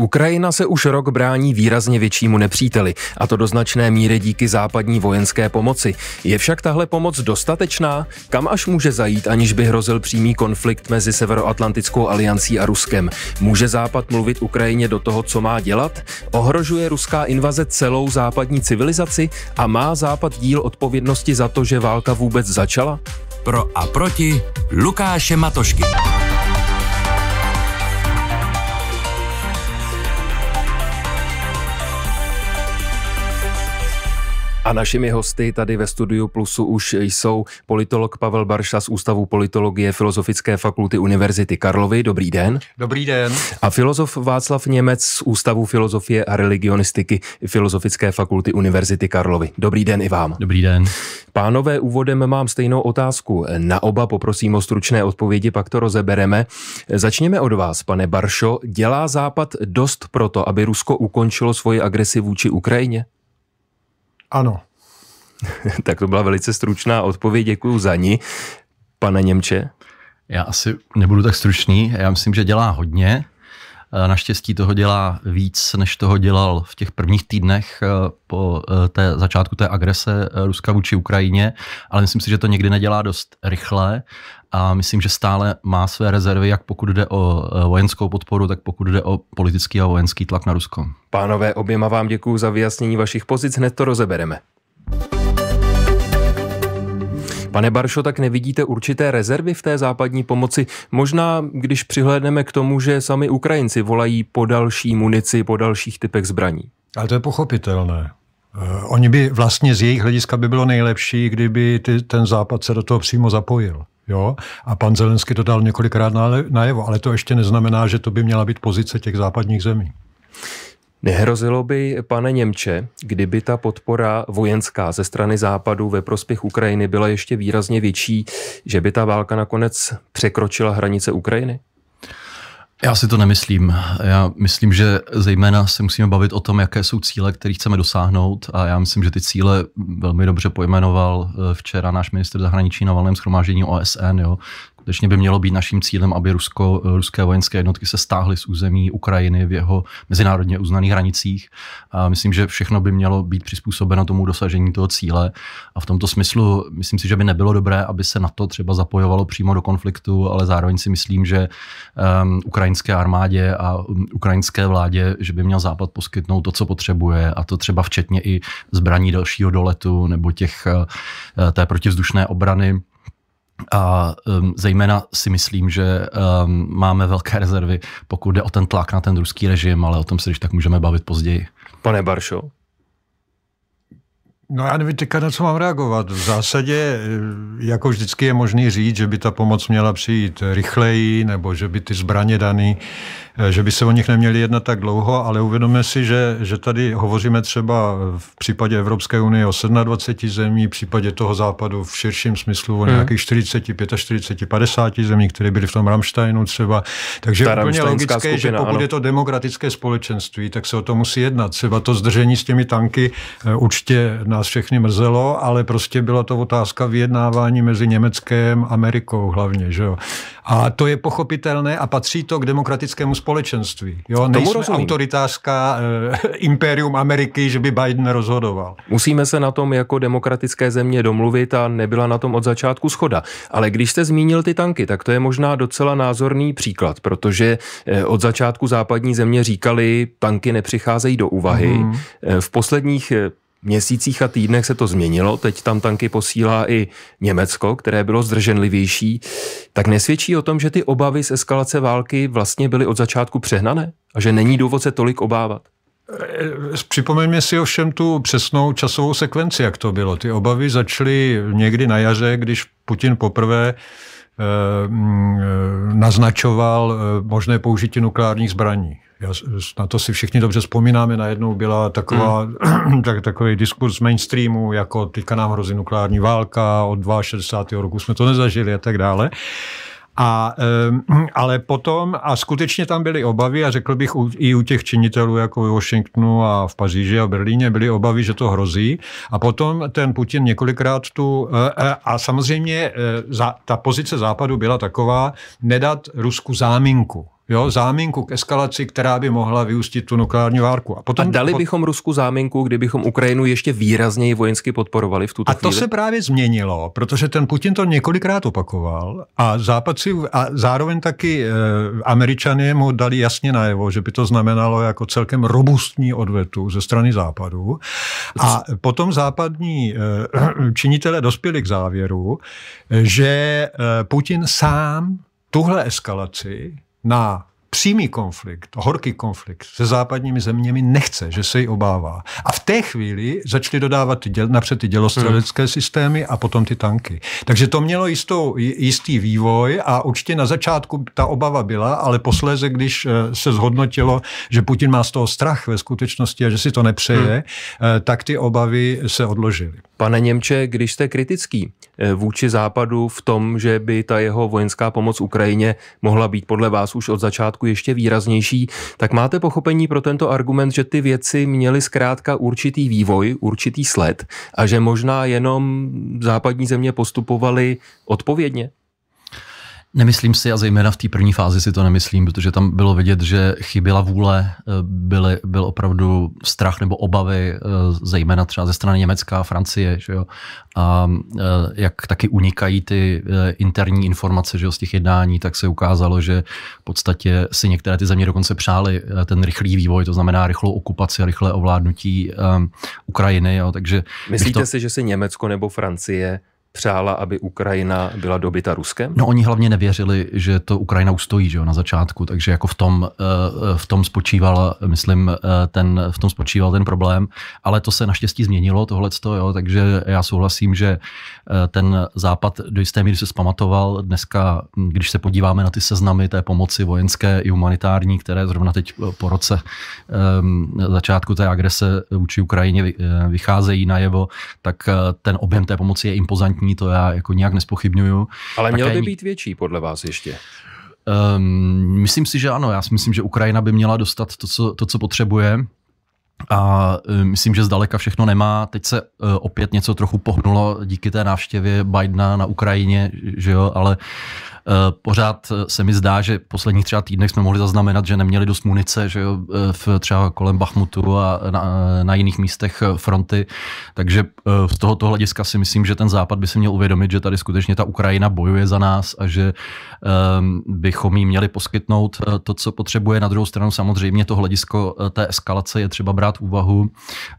Ukrajina se už rok brání výrazně většímu nepříteli, a to do značné míry díky západní vojenské pomoci. Je však tahle pomoc dostatečná? Kam až může zajít, aniž by hrozil přímý konflikt mezi Severoatlantickou aliancí a Ruskem? Může Západ mluvit Ukrajině do toho, co má dělat? Ohrožuje ruská invaze celou západní civilizaci a má Západ díl odpovědnosti za to, že válka vůbec začala? Pro a proti Lukáše Matošky. A našimi hosty tady ve studiu Plusu už jsou politolog Pavel Barša z Ústavu politologie Filozofické fakulty Univerzity Karlovy. Dobrý den. Dobrý den. A filozof Václav Němec z Ústavu filozofie a religionistiky Filozofické fakulty Univerzity Karlovy. Dobrý den i vám. Dobrý den. Pánové, úvodem mám stejnou otázku. Na oba poprosím o stručné odpovědi, pak to rozebereme. Začněme od vás, pane Baršo. Dělá Západ dost proto, aby Rusko ukončilo svoji agresi vůči Ukrajině? Ano. tak to byla velice stručná odpověď, děkuji za ní. Pane Němče? Já asi nebudu tak stručný, já myslím, že dělá hodně. Eh, naštěstí toho dělá víc, než toho dělal v těch prvních týdnech eh, po eh, té začátku té agrese Ruska vůči Ukrajině, ale myslím si, že to někdy nedělá dost rychle a myslím, že stále má své rezervy, jak pokud jde o vojenskou podporu, tak pokud jde o politický a vojenský tlak na Rusko. Pánové, oběma vám děkuji za vyjasnění vašich pozic, hned to rozebereme. Pane Baršo, tak nevidíte určité rezervy v té západní pomoci? Možná, když přihlédneme k tomu, že sami Ukrajinci volají po další munici, po dalších typech zbraní. Ale to je pochopitelné. Eh, oni by vlastně z jejich hlediska by bylo nejlepší, kdyby ty, ten západ se do toho přímo zapojil. Jo? A pan Zelensky to dal několikrát najevo, ale to ještě neznamená, že to by měla být pozice těch západních zemí. Nehrozilo by, pane Němče, kdyby ta podpora vojenská ze strany západu ve prospěch Ukrajiny byla ještě výrazně větší, že by ta válka nakonec překročila hranice Ukrajiny? Já si to nemyslím. Já myslím, že zejména se musíme bavit o tom, jaké jsou cíle, které chceme dosáhnout. A já myslím, že ty cíle velmi dobře pojmenoval eh, včera náš minister zahraničí na valném schromáždění OSN. Jo. Skutečně by mělo být naším cílem, aby Rusko, eh, ruské vojenské jednotky se stáhly z území Ukrajiny v jeho mezinárodně uznaných hranicích. A myslím, že všechno by mělo být přizpůsobeno tomu dosažení toho cíle. A v tomto smyslu myslím si, že by nebylo dobré, aby se na to třeba zapojovalo přímo do konfliktu, ale zároveň si myslím, že um, ukrajinské armádě a mm, ukrajinské vládě, že by měl Západ poskytnout to, co potřebuje, a to třeba včetně i zbraní dalšího doletu nebo těch eh, té protivzdušné obrany a um, zejména si myslím, že um, máme velké rezervy, pokud jde o ten tlak na ten ruský režim, ale o tom se když tak můžeme bavit později. Pane Baršo. No já nevím teďka, na co mám reagovat. V zásadě, eh, jako vždycky je možný říct, že by ta pomoc měla přijít rychleji, nebo že by ty zbraně dané Eh, že by se o nich neměli jednat tak dlouho, ale uvědomíme si, že, že tady hovoříme třeba v případě Evropské unie o 27 zemí, v případě toho západu v širším smyslu o hmm. nějakých 40, 45, 50 zemí, které byly v tom Ramsteinu třeba. Takže Ta úplně logické, skupina, že pokud ano. je to demokratické společenství, tak se o to musí jednat. Třeba to zdržení s těmi tanky eh, určitě nás všechny mrzelo, ale prostě byla to otázka vyjednávání mezi Německem a Amerikou hlavně. Že jo? A to je pochopitelné a patří to k demokratickému společenství společenství. Jo? Nejsme rozumím. autoritářská e, impérium Ameriky, že by Biden rozhodoval. Musíme se na tom jako demokratické země domluvit a nebyla na tom od začátku schoda. Ale když jste zmínil ty tanky, tak to je možná docela názorný příklad, protože eh, od začátku západní země říkali, tanky nepřicházejí do úvahy. Mm-hmm. V posledních měsících a týdnech se to změnilo, teď tam tanky posílá i Německo, které bylo zdrženlivější, tak nesvědčí o tom, že ty obavy z eskalace války vlastně byly od začátku přehnané a že není důvod se tolik obávat? Eh, připomeňme si ovšem tu přesnou časovou sekvenci, jak to bylo. Ty obavy začaly někdy na jaře, když Putin poprvé eh, mm, eh, naznačoval možné použití nukleárních zbraní. Já, na to si všichni dobře vzpomínáme, najednou byla taková, mm. tak, takový diskurs mainstreamu, jako teďka nám hrozí nukleární válka, od 62. roku jsme to nezažili a tak dále. A, ale potom, a skutečně tam byly obavy, a řekl bych i u těch činitelů jako v Washingtonu a v Paříži a Berlíně, byly obavy, že to hrozí. A potom ten Putin několikrát tu, e, e, a samozřejmě e, ta pozice západu byla taková, nedat Rusku záminku jo, záminku k eskalaci, která by mohla vyústit tu nukleární várku. A, potom, a dali bychom Rusku záminku, kdybychom Ukrajinu ještě výrazněji vojensky podporovali v tuto A chvíli? to se právě změnilo, protože ten Putin to několikrát opakoval a Západ si, a zároveň taky e, eh, Američané mu dali jasně najevo, že by to znamenalo jako celkem robustní odvetu ze strany Západu. A potom západní e, činitelé dospěli k závěru, že eh, Putin sám tuhle eskalaci na přímý konflikt, horký konflikt se západními zeměmi nechce, že se jí obává. A v té chvíli začali dodávat ty děl, napřed ty dělostřelecké hmm. systémy a potom ty tanky. Takže to mělo jistou, jistý vývoj a určitě na začátku ta obava byla, ale posléze, když eh, se zhodnotilo, že Putin má z toho strach ve skutečnosti a že si to nepřeje, hmm. Eh, tak ty obavy se odložily. Pane Němče, když jste kritický eh, vůči západu v tom, že by ta jeho vojenská pomoc Ukrajině mohla být podle vás už od začátku ještě výraznější, tak máte pochopení pro tento argument, že ty věci měly zkrátka určitý vývoj, určitý sled a že možná jenom západní země postupovaly odpovědně? Nemyslím si, a zejména v té první fázi si to nemyslím, protože tam bylo vidět, že chyběla vůle, eh, byly, byl opravdu strach nebo obavy, eh, zejména třeba ze strany Německa a Francie, že jo? a eh, jak taky unikají ty interní informace že jo, z těch jednání, tak se ukázalo, že v podstatě si některé ty země dokonce přáli ten rychlý vývoj, to znamená rychlou okupaci, a rychlé ovládnutí Ukrajiny. Jo? Takže Myslíte to... si, že si Německo nebo Francie přála, aby Ukrajina byla dobyta Ruskem? No oni hlavně nevěřili, že to Ukrajina ustojí že jo, na začátku, takže jako v tom, eh, v tom spočíval, myslím, eh, ten, v tom spočíval ten problém, ale to se naštěstí změnilo, tohle takže já souhlasím, že eh, ten západ do jisté míry se zpamatoval. Dneska, když se podíváme na ty seznamy té pomoci vojenské i humanitární, které zrovna teď po roce začátku té agrese vůči Ukrajině vycházejí najevo, tak ten objem té pomoci je impozantní kvalitní, to já jako nějak nespochybnuju. Ale měl by být větší podle vás ještě? Um, myslím si, že ano. Já si myslím, že Ukrajina by měla dostat to, co, to, co potřebuje. A e, myslím, že zdaleka všechno nemá. Teď se e, opět něco trochu pohnulo díky té návštěvě Bidena na Ukrajině, že jo, ale Eh, pořád eh, se mi zdá, že posledních třeba týdnech jsme mohli zaznamenat, že neměli dost munice, že jo, eh, v, třeba kolem Bachmutu a na, na jiných místech fronty. Takže z tohoto hlediska si myslím, že ten západ by si měl uvědomit, že tady skutečně ta Ukrajina bojuje za nás a že um, bychom jí měli poskytnout to, co potřebuje. Na druhou stranu samozřejmě to hledisko té eskalace je třeba brát v úvahu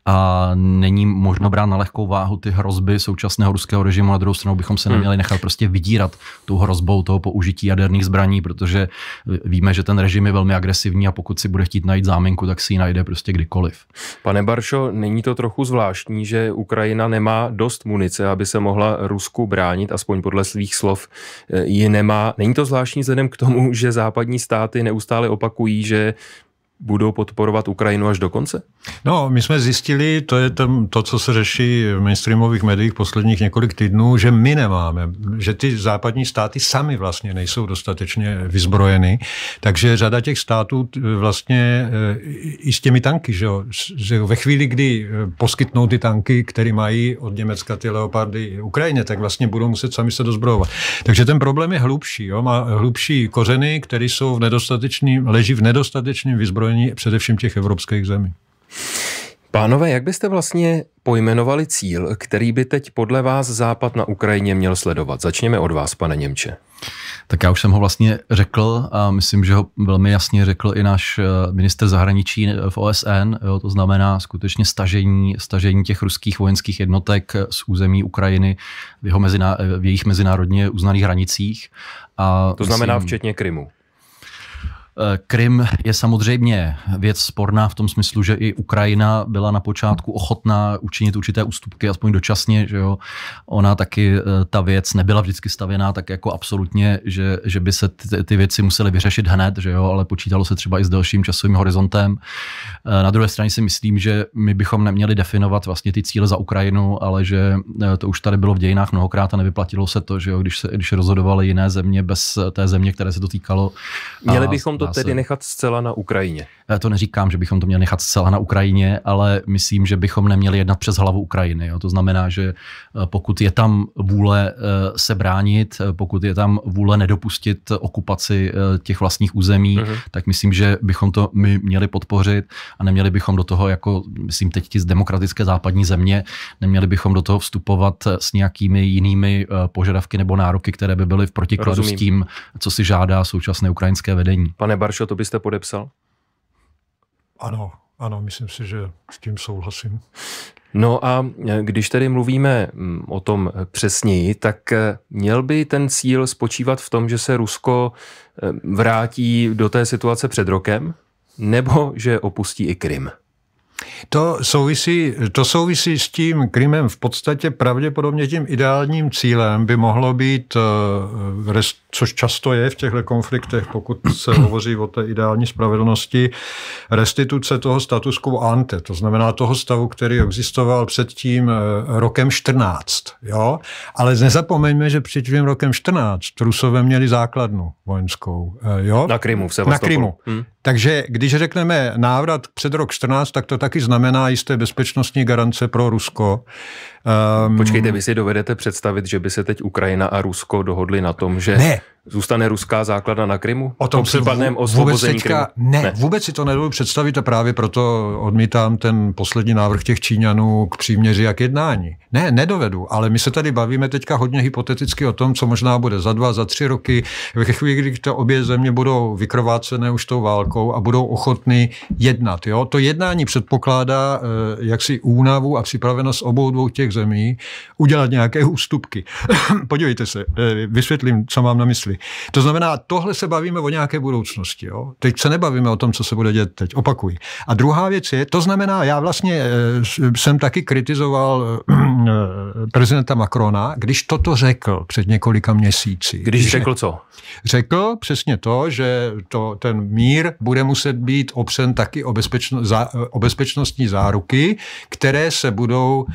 a není možno brát na lehkou váhu ty hrozby současného ruského režimu. Na druhou stranu bychom se hmm. neměli nechat prostě vydírat tou hrozbou toho použití jaderných zbraní, protože víme, že ten režim je velmi agresivní a pokud si bude chtít najít záminku, tak si ji najde prostě kdykoliv. Pane Baršo, není to trochu zvláštní, že Ukrajina nemá dost munice, aby se mohla Rusku bránit, aspoň podle svých slov e, ji nemá. Není to zvláštní vzhledem k tomu, že západní státy neustále opakují, že budou podporovat Ukrajinu až do konce? No, my jsme zjistili, to je tam to, co se řeší v mainstreamových médiích posledních několik týdnů, že my nemáme, že ty západní státy sami vlastně nejsou dostatečně vyzbrojeny, takže řada těch států vlastně e, i s těmi tanky, že, jo, že jo, ve chvíli, kdy e, poskytnou ty tanky, které mají od Německa ty leopardy Ukrajině, tak vlastně budou muset sami se dozbrojovat. Takže ten problém je hlubší, jo, má hlubší kořeny, které jsou v nedostatečným, leží v nedostatečném vyzbrojení zapojení především těch evropských zemí. Pánové, jak byste vlastně pojmenovali cíl, který by teď podle vás Západ na Ukrajině měl sledovat? Začněme od vás, pane Němče. Tak já už jsem ho vlastně řekl a myslím, že ho velmi jasně řekl i náš eh, minister zahraničí eh, v OSN. Jo, to znamená skutečně stažení, stažení těch ruských vojenských jednotek eh, z území Ukrajiny v, jeho meziná, v jejich mezinárodně uznaných hranicích. A to myslím, znamená včetně Krymu. Eh, Krym je samozřejmě věc sporná v tom smyslu, že i Ukrajina byla na počátku ochotná učinit určité ústupky, aspoň dočasně, že jo. Ona taky, eh, ta věc nebyla vždycky stavěná tak jako absolutně, že, že by se ty, ty věci musely vyřešit hned, že jo, ale počítalo se třeba i s delším časovým horizontem. Eh, na druhé straně si myslím, že my bychom neměli definovat vlastně ty cíle za Ukrajinu, ale že to už tady bylo v dějinách mnohokrát a nevyplatilo se to, že jo, když, se, když rozhodovaly jiné země bez té země, které se to týkalo. Měli bychom to tedy nechat zcela na Ukrajině? Já to neříkám, že bychom to měli nechat zcela na Ukrajině, ale myslím, že bychom neměli jednat přes hlavu Ukrajiny. Jo. To znamená, že eh, pokud je tam vůle eh, se bránit, eh, pokud je tam vůle nedopustit okupaci těch vlastních území, uh-huh. tak myslím, že bychom to my měli podpořit a neměli bychom do toho, jako myslím teď ti z demokratické západní země, neměli bychom do toho vstupovat s nějakými jinými požadavky nebo nároky, které by byly v protikladu Rozumím. s tím, co si žádá současné ukrajinské vedení. Pane Pane Baršo, to byste podepsal? Ano, ano, myslím si, že s tím souhlasím. No a e, když tedy mluvíme mm, o tom e, přesněji, tak e, měl by ten cíl spočívat v tom, že se Rusko vrátí do té situace před rokem, nebo že opustí i Krym? To souvisí, to souvisí s tím Krymem v podstatě pravděpodobně tím ideálním cílem by mohlo být, eh, což často je v těchto konfliktech, pokud se hovoří o té ideální spravedlnosti, restituce toho status quo ante, to znamená toho stavu, který existoval před tím eh, rokem 14. Jo? Ale nezapomeňme, že před tím rokem 14 Rusové měli základnu vojenskou. Eh, jo? Na Krymu v Na Krymu. Hmm. Takže když řekneme návrat před rok 14, tak to taky znamená jisté bezpečnostní garance pro Rusko. Um, Počkejte, vy si dovedete představit, že by se teď Ukrajina a Rusko dohodli na tom, že ne. zůstane ruská základna na Krymu? O tom o osvobození vůbec teďka, Krymu? Ne, ne, vůbec si to nedovedu představit a právě proto odmítám ten poslední návrh těch Číňanů k příměři jak jednání. Ne, nedovedu, ale my se tady bavíme teďka hodně hypoteticky o tom, co možná bude za dva, za tři roky, ve chvíli, kdy to obě země budou vykrovácené už tou válkou a budou ochotny jednat. Jo? To jednání předpokládá eh, jaksi únavu a připravenost obou dvou těch těch zemí udělat nějaké ústupky. Podívejte se, eh, vysvětlím, co mám na mysli. To znamená, tohle se bavíme o nějaké budoucnosti. Jo? Teď se nebavíme o tom, co se bude dělat teď. Opakuji. A druhá věc je, to znamená, já vlastně eh, jsem taky kritizoval eh, prezidenta Macrona, když toto řekl před několika měsíci. Když, řekl co? Řekl přesně to, že to, ten mír bude muset být opřen taky o, bezpečno, za, o bezpečnostní záruky, které se budou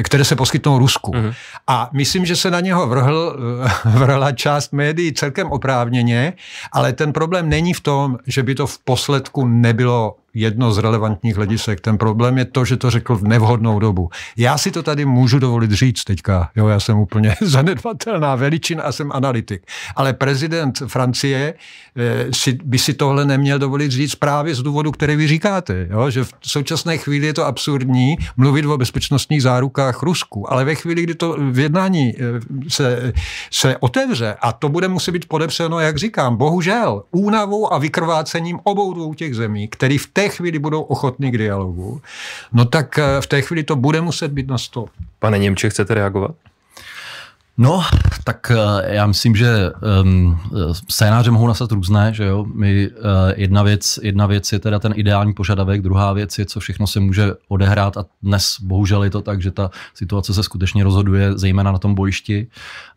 Eh, které se poskytnou Rusku. Mm-hmm. A myslím, že se na něho vrhl, vrhla část médií celkem oprávněně, ale ten problém není v tom, že by to v posledku nebylo jedno z relevantních hledisek. Ten problém je to, že to řekl v nevhodnou dobu. Já si to tady můžu dovolit říct teďka. Jo, já jsem úplně zanedbatelná veličina a jsem analytik. Ale prezident Francie eh, si, by si tohle neměl dovolit říct právě z důvodu, který vy říkáte. Jo? Že v současné chvíli je to absurdní mluvit o bezpečnostních zárukách Rusku. Ale ve chvíli, kdy to v jednání eh, se, se otevře a to bude muset být podepsáno, jak říkám, bohužel, únavou a vykrvácením obou dvou těch zemí, který v té chvíli budou ochotní k dialogu, no tak eh, v té chvíli to bude muset být na stole. Pane Němče, chcete reagovat? No, tak eh, já myslím, že um, scénáře mohou nastat různé, že jo. My, uh, jedna, věc, jedna věc je teda ten ideální požadavek, druhá věc je, co všechno se může odehrát a dnes bohužel je to tak, že ta situace se skutečně rozhoduje zejména na tom bojišti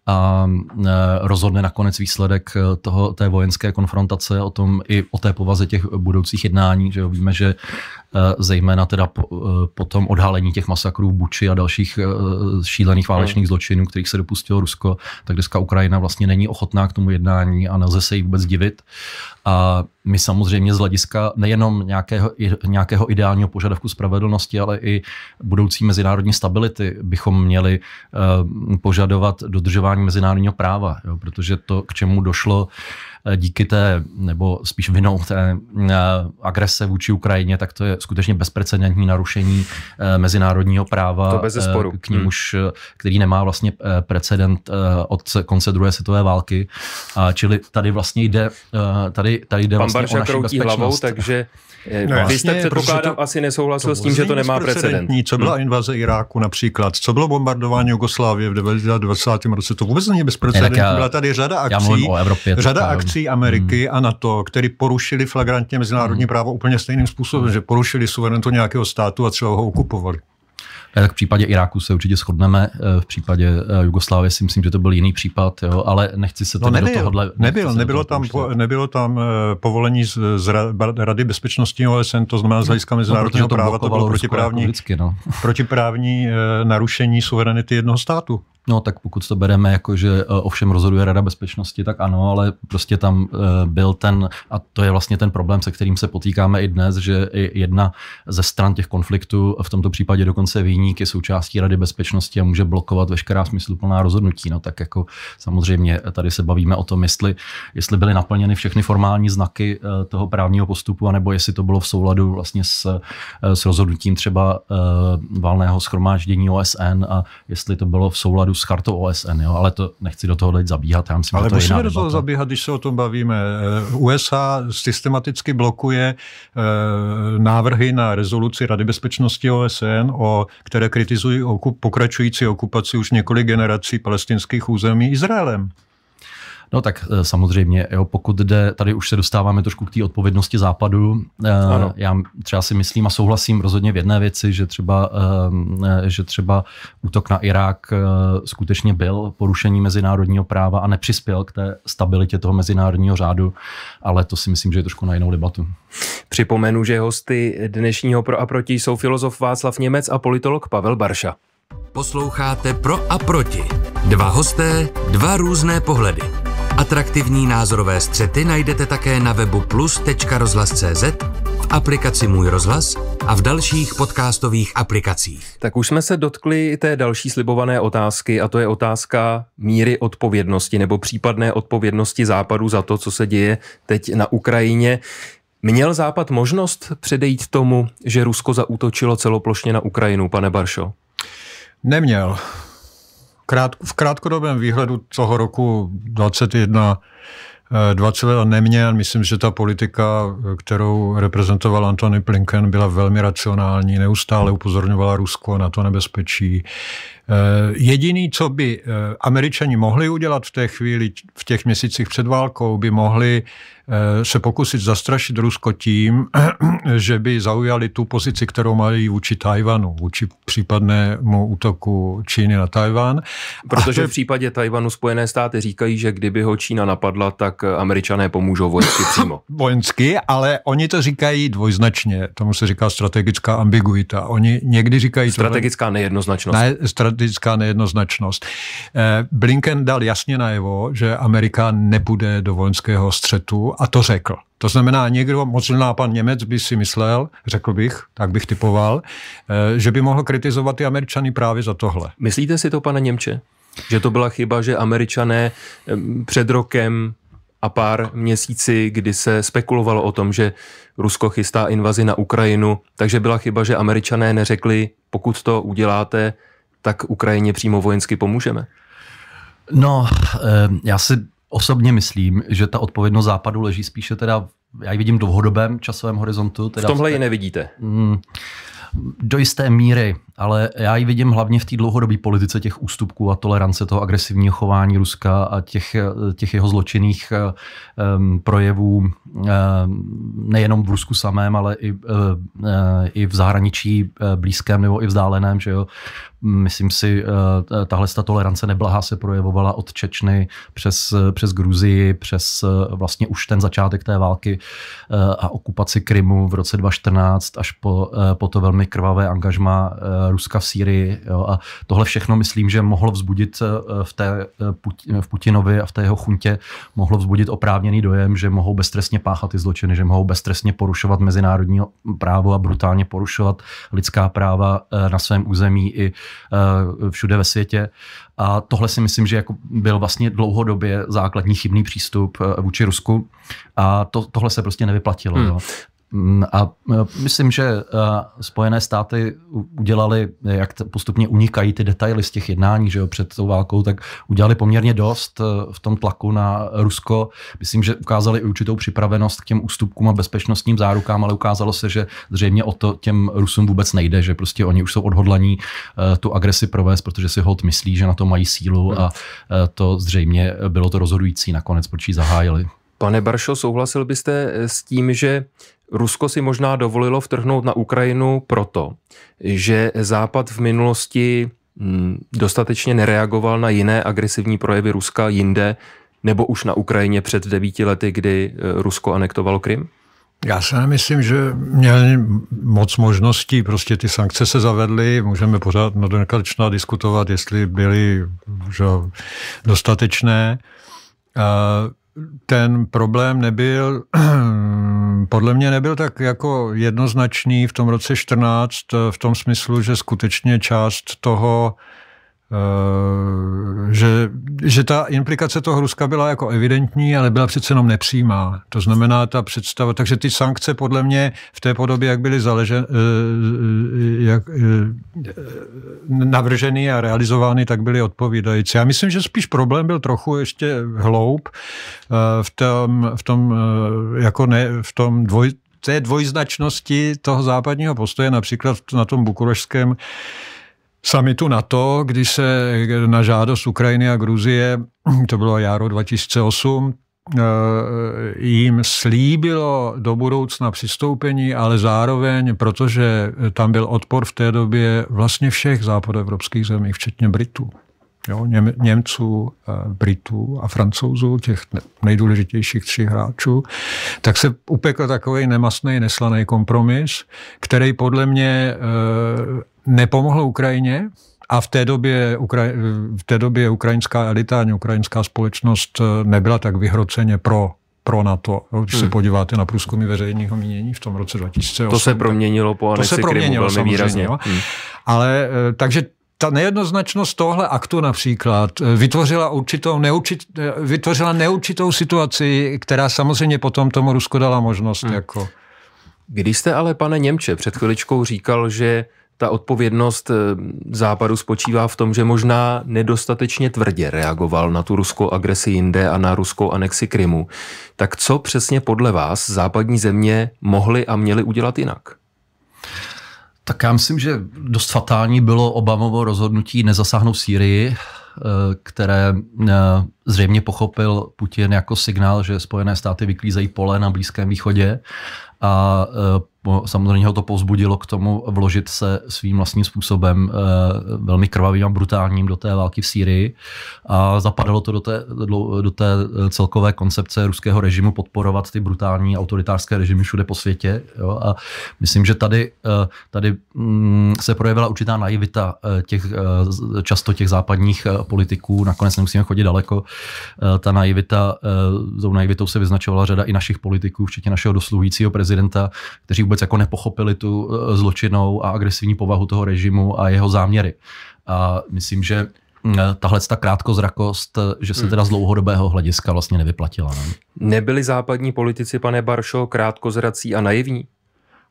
a e, rozhodne nakonec výsledek e, toho, té vojenské konfrontace, o tom i o té povaze těch budoucích jednání. Že jo, víme, že Eh, zejména teda po, eh, po tom odhalení těch masakrů v Buči a dalších eh, šílených hmm. válečných zločinů, kterých se dopustilo Rusko, tak dneska Ukrajina vlastně není ochotná k tomu jednání a nelze se jí vůbec divit. A my samozřejmě z hlediska nejenom nějakého, nějakého ideálního požadavku spravedlnosti, ale i budoucí mezinárodní stability bychom měli požadovat dodržování mezinárodního práva, jo, protože to, k čemu došlo Eh, díky té, nebo spíš vinou té eh, agrese vůči Ukrajině, tak to je skutečně bezprecedentní narušení eh, mezinárodního práva, to bez k němuž, hmm. který nemá vlastně precedent od konce druhé světové války. A čili tady vlastně jde, tady, tady jde Pan vlastně o naši bezpečnost. hlavou, takže no, vlastně, vy jste vlastně předpokládal prostě asi nesouhlasil s tím, že to nemá precedent. Co byla hmm. invaze Iráku například, co bylo bombardování Jugoslávie v 90. roce, to vůbec není bezprecedentní. Byla tady řada akcí, já o Evropě, řada akcí, sankcí Ameriky hmm. a NATO, který porušili flagrantně mezinárodní hmm. právo úplně stejným způsobem, hmm. že porušili suverenitu nějakého státu a třeba ho okupovali. tak v případě Iráku se určitě shodneme, eh, v případě eh, Jugoslávie si myslím, že to byl jiný případ, jo, ale nechci se no nebyl, do tohohle... Nebyl, nebylo, do toho tam, po, nebylo tam eh, povolení z, z Rady bezpečnosti OSN, to znamená z hmm. hlediska no, mezinárodního no, práva, to bylo jako protiprávní, vždycky, no. protiprávní narušení suverenity jednoho státu. No tak pokud to bereme jako, že eh, ovšem rozhoduje Rada bezpečnosti, tak ano, ale prostě tam eh, byl ten, a to je vlastně ten problém, se kterým se potýkáme i dnes, že jedna ze stran těch konfliktů, v tomto případě dokonce výjimník, je součástí Rady bezpečnosti a může blokovat veškerá smysluplná rozhodnutí. No tak jako samozřejmě tady se bavíme o tom, jestli, jestli byly naplněny všechny formální znaky eh, toho právního postupu, anebo jestli to bylo v souladu vlastně s, s rozhodnutím třeba valného schromáždění OSN a jestli to bylo v souladu s chartou OSN, jo? ale to nechci do toho teď zabíhat. Já myslím, ale to musíme do toho zabíhat, když se o tom bavíme. Eh, USA systematicky blokuje eh, návrhy na rezoluci Rady bezpečnosti OSN, o, které kritizují okup, pokračující okupaci už několik generací palestinských území Izraelem. No tak eh, samozřejmě, jo, pokud jde, tady už se dostáváme trošku k té odpovědnosti západu. Eh, ano. Já třeba si myslím a souhlasím rozhodně v jedné věci, že třeba, eh, že třeba útok na Irák skutečně byl porušení mezinárodního práva a nepřispěl k té stabilitě toho mezinárodního řádu, ale to si myslím, že je trošku na jinou debatu. Připomenu, že hosty dnešního pro a proti jsou filozof Václav Němec a politolog Pavel Barša. Posloucháte pro a proti. Dva hosté, dva různé pohledy. Atraktivní názorové střety najdete také na webu plus.rozhlas.cz, v aplikaci Můj rozhlas a v dalších podcastových aplikacích. Tak už jsme se dotkli té další slibované otázky a to je otázka míry odpovědnosti nebo případné odpovědnosti Západu za to, co se děje teď na Ukrajině. Měl Západ možnost předejít tomu, že Rusko zaútočilo celoplošně na Ukrajinu, pane Baršo? Neměl krátku, v krátkodobém výhledu toho roku 2021 2,2 eh, neměl. Myslím, že ta politika, eh, kterou reprezentoval Antony Blinken, byla velmi racionální, neustále upozorňovala Rusko na to nebezpečí. Eh, jediný, co by američani mohli udělat v té chvíli, v těch měsících před válkou, by mohli Eh, se pokusit zastrašit Rusko tím, že by zaujali tu pozici, kterou mají vůči Tajvanu, vůči případnému útoku Číny na Tajvan. Protože v případě Tajvanu Spojené státy říkají, že kdyby ho Čína napadla, tak eh, američané pomůžou vojensky přímo. vojensky, ale oni to říkají dvojznačně. Tomu se říká strategická ambiguita. Oni někdy říkají... Strategická tohle... nejednoznačnost. Ne, strategická nejednoznačnost. Eh, Blinken dal jasně najevo, že Amerika nepůjde do vojenského střetu a to řekl. To znamená, někdo, možná pan Němec by si myslel, řekl bych, tak bych typoval, eh, že by mohl kritizovat ty Američany právě za tohle. Myslíte si to, pane Němče? Že to byla chyba, že Američané před rokem a pár měsíci, kdy se spekulovalo o tom, že Rusko chystá invazi na Ukrajinu, takže byla chyba, že Američané neřekli, pokud to uděláte, tak Ukrajině přímo vojensky pomůžeme. No, eh, já si osobně myslím, že ta odpovědnost západu leží spíše teda, já ji vidím dlouhodobém časovém horizontu. Teda v tomhle ji nevidíte? Hmm. Do jisté míry, ale já ji vidím hlavně v té dlouhodobé politice těch ústupků a tolerance toho agresivního chování Ruska a těch, těch jeho zločinných um, projevů um, nejenom v Rusku samém, ale i, uh, i v zahraničí uh, blízkém nebo i vzdáleném. Že jo? Myslím si, uh, tahle ta tolerance neblahá se projevovala od Čečny přes, přes Gruzii, přes uh, vlastně už ten začátek té války uh, a okupaci Krymu v roce 2014 až po, uh, po to velmi velmi krvavé angažma eh, Ruska v Sýrii. Jo, a tohle všechno myslím, že mohlo vzbudit eh, v, té, eh, v Putinovi a v té jeho chuntě mohlo vzbudit oprávněný dojem, že mohou beztrestně páchat ty zločiny, že mohou beztrestně porušovat mezinárodní právo a brutálně porušovat lidská práva na svém území i všude ve světě. A tohle si myslím, že jako byl vlastně dlouhodobě základní chybný přístup vůči Rusku. A to, tohle se prostě nevyplatilo. Hmm. Jo. Mm, a e, myslím, že e, Spojené státy udělali, jak postupně unikají ty detaily z těch jednání že jo, před tou válkou, tak udělali poměrně dost e, v tom tlaku na Rusko. Myslím, že ukázali určitou připravenost k těm ústupkům a bezpečnostním zárukám, ale ukázalo se, že zřejmě o to těm Rusům vůbec nejde, že prostě oni už jsou odhodlaní tu agresi provést, protože si hod myslí, že na to mají sílu a to zřejmě bylo to rozhodující nakonec, proč ji zahájili. Pane Baršo, souhlasil byste eh, s tím, že Rusko si možná dovolilo vtrhnout na Ukrajinu proto, že Západ v minulosti hm, dostatečně nereagoval na jiné agresivní projevy Ruska jinde, nebo už na Ukrajině před devíti lety, kdy eh, Rusko anektovalo Krym? Já si myslím, že měl moc možností, prostě ty sankce se zavedly, můžeme pořád na nekonečna diskutovat, jestli byly že, dostatečné ten problém nebyl, podle mě nebyl tak jako jednoznačný v tom roce 14 v tom smyslu, že skutečně část toho Eh, že, že ta implikace toho Ruska byla jako evidentní, ale byla přece jenom nepřímá. To znamená ta představa, takže ty sankce podle mě v té podobě, jak byly zaležen, eh, eh, jak, navrženy a realizovány, tak byly odpovídající. Já myslím, že spíš problém byl trochu ještě hloub v tom, v tom jako ne, v tom dvoj, té dvojznačnosti toho západního postoje, například na tom bukurešském samitu NATO, kdy se na žádost Ukrajiny a Gruzie, to bylo jaro 2008, eh, jim slíbilo do budoucna přistoupení, ale zároveň, protože tam byl odpor v té době vlastně všech západoevropských zemí, včetně Britů. Jo, Něm, Němců, eh, Britů a Francouzů, těch nejdůležitějších tří hráčů, tak se upekl takový nemastný, neslaný kompromis, který podle mě eh, Nepomohlo Ukrajině a v té době, v té době ukrajinská elita ani ukrajinská společnost eh, nebyla tak vyhroceně pro pro NATO. Když hmm. se podíváte na průzkumy veřejného mínění v tom roce 2008. To se proměnilo po anexi to se proměnilo Krymu velmi výrazně. Jo. Hmm. Ale eh, takže ta nejednoznačnost tohle aktu například eh, vytvořila určitou, neurčit, vytvořila neurčitou situaci, která samozřejmě potom tomu Rusko dala možnost. Hmm. Jako. Když jste ale, pane Němče, před chviličkou říkal, že ta odpovědnost eh, západu spočívá v tom, že možná nedostatečně tvrdě reagoval na tu ruskou agresi jinde a na ruskou anexi Krymu. Tak co přesně podle vás západní země mohly a měly udělat jinak? Tak já myslím, že dost fatální bylo Obamovo rozhodnutí nezasáhnout Sýrii, eh, které eh, zřejmě pochopil Putin jako signál, že Spojené státy vyklízejí pole na Blízkém východě a samozřejmě ho to povzbudilo k tomu vložit se svým vlastním způsobem eh, velmi krvavým a brutálním do té války v Sýrii a zapadalo to do té, do té eh, celkové koncepce ruského režimu podporovat ty brutální autoritářské režimy všude po světě. Jo? A myslím, že tady, eh, tady mm, se projevila určitá naivita těch, často těch západních politiků, nakonec nemusíme chodit daleko. Ta naivita, tou naivitou se vyznačovala řada i našich politiků, včetně našeho dosluhujícího prezidenta, kteří vůbec jako nepochopili tu eh, zločinou a agresivní povahu toho režimu a jeho záměry. A myslím, že mm, eh, tahle ta krátkozrakost, eh, že se hmm. teda z dlouhodobého hlediska vlastně nevyplatila. Ne? Nebyli západní politici, pane Baršo, krátkozrací a naivní?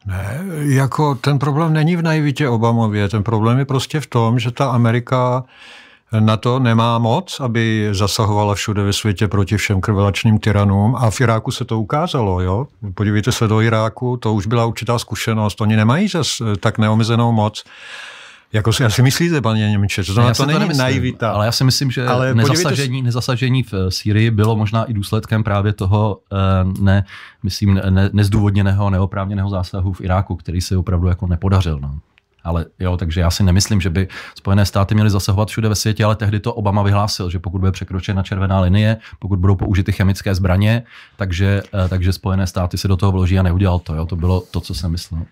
Ne, jako ten problém není v naivitě Obamově, ten problém je prostě v tom, že ta Amerika uh, na to nemá moc, aby zasahovala všude ve světě proti všem krvelačným tyranům. A v Iráku se to ukázalo. Jo? Podívejte se do Iráku, to už byla určitá zkušenost. Oni nemají zas eh, tak neomezenou moc. Jako si asi myslíte, paní Němče, to, to není nemyslím, naivita. Ale já si myslím, že ale nezasažení, se... nezasažení v eh, Sýrii bylo možná i důsledkem právě toho eh, ne, myslím, ne, nezdůvodněného, neoprávněného zásahu v Iráku, který se opravdu jako nepodařil. No. Ale jo, takže já si nemyslím, že by Spojené státy měly zasahovat všude ve světě, ale tehdy to Obama vyhlásil, že pokud bude překročena červená linie, pokud budou použity chemické zbraně, takže, eh, takže Spojené státy se do toho vloží a neudělal to. Jo? To bylo to, co jsem myslel.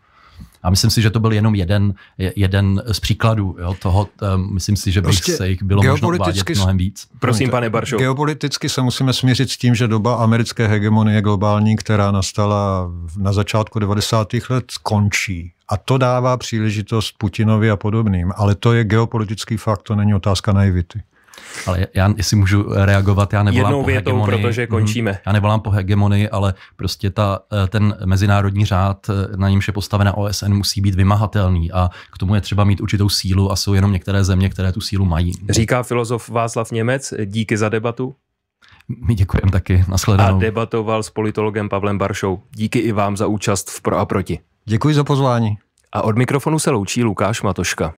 A myslím si, že to byl jenom jeden, jeden z příkladů jo, toho. Ehm, myslím si, že bych prostě se jich bylo možno uvádět mnohem víc. Prosím, pane Baršo. Geopoliticky se musíme smířit s tím, že doba americké hegemonie globální, která nastala na začátku 90. let, končí. A to dává příležitost Putinovi a podobným. Ale to je geopolitický fakt, to není otázka naivity. Ale já, jestli můžu reagovat, já nevolám Jednou větou, hegemonii, protože mhm. končíme. Já nevolám po hegemonii, ale prostě ta, eh, ten mezinárodní řád, eh, na němž je postavena OSN, musí být vymahatelný a k tomu je třeba mít určitou sílu a jsou jenom některé země, které tu sílu mají. Říká filozof Václav Němec, díky za debatu. My děkujeme taky, nashledanou. A debatoval s politologem Pavlem Baršou. Díky i vám za účast v Pro a proti. Děkuji za pozvání. A od mikrofonu se loučí Lukáš Matoška.